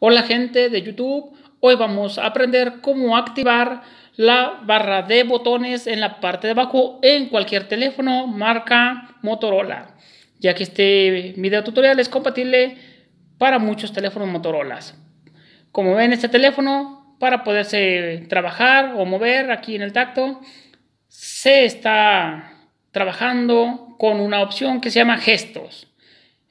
Hola gente de YouTube, hoy vamos a aprender cómo activar la barra de botones en la parte de abajo en cualquier teléfono marca Motorola, ya que este video tutorial es compatible para muchos teléfonos Motorola. Como ven este teléfono, para poderse trabajar o mover aquí en el tacto, se está trabajando con una opción que se llama gestos.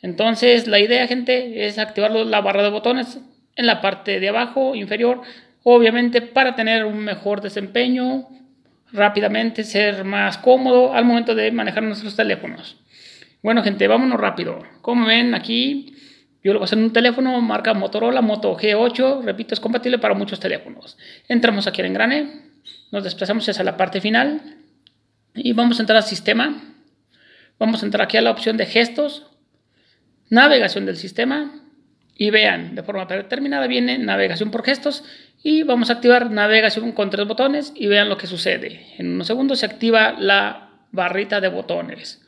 Entonces, la idea, gente, es activar la barra de botones en la parte de abajo inferior, obviamente para tener un mejor desempeño rápidamente, ser más cómodo al momento de manejar nuestros teléfonos. Bueno gente, vámonos rápido. Como ven aquí, yo lo voy a hacer en un teléfono marca Motorola Moto G8, repito, es compatible para muchos teléfonos. Entramos aquí al engrane, nos desplazamos hacia la parte final y vamos a entrar al sistema. Vamos a entrar aquí a la opción de gestos, navegación del sistema, y vean, de forma predeterminada viene navegación por gestos y vamos a activar navegación con tres botones y vean lo que sucede. En unos segundos se activa la barrita de botones.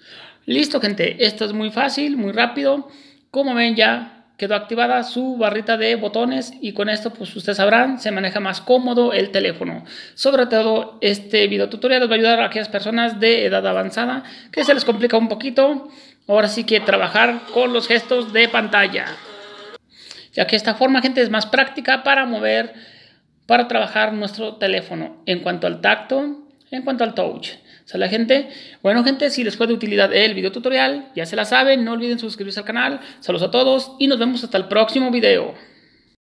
Listo gente, esto es muy fácil, muy rápido. Como ven ya quedó activada su barrita de botones y con esto pues ustedes sabrán se maneja más cómodo el teléfono sobre todo este video tutorial les va a ayudar a aquellas personas de edad avanzada que se les complica un poquito ahora sí que trabajar con los gestos de pantalla ya que esta forma, gente, es más práctica para mover, para trabajar nuestro teléfono. En cuanto al tacto, en cuanto al touch. ¿Sale, gente? Bueno, gente, si les fue de utilidad el video tutorial, ya se la saben, no olviden suscribirse al canal. Saludos a todos y nos vemos hasta el próximo video.